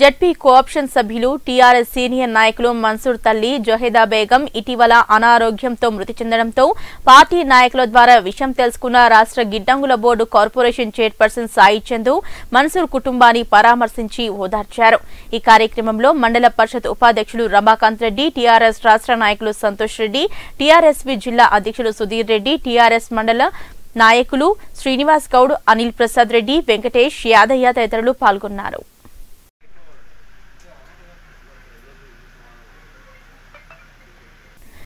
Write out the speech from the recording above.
ZP cooption సభ్యులు TRS senior నాయకులు మన్సూర్ తల్లి జొహెదా బేగం ఇటీవల అనారోగ్యంతో మృతి చెందడంతో పార్టీ నాయకుల ద్వారా విషయం తెలుసుకున్న రాష్ట్ర గిడ్డంగుల board corporation chairperson Sai Chandu Mansoor కుటుంబాన్ని పరామర్శించి ఓదార్చారు ఈ కార్యక్రమంలో మండల పరిషత్ ఉపాధ్యక్షులు రమాకాంత్ రెడ్డి టీఆర్ఎస్ రాష్ట్ర నాయకులు సంతోష్ రెడ్డి టీఆర్ఎస్వి జిల్లా అధ్యకులు సుధీర్ రెడ్డి టీఆర్ఎస్ మండల నాయకులు శ్రీనివాస్ గౌడ్ అనిల్ ప్రసాద్ రెడ్డి వెంకటేష్ యాదయ్య తదితరులు పాల్గొన్నారు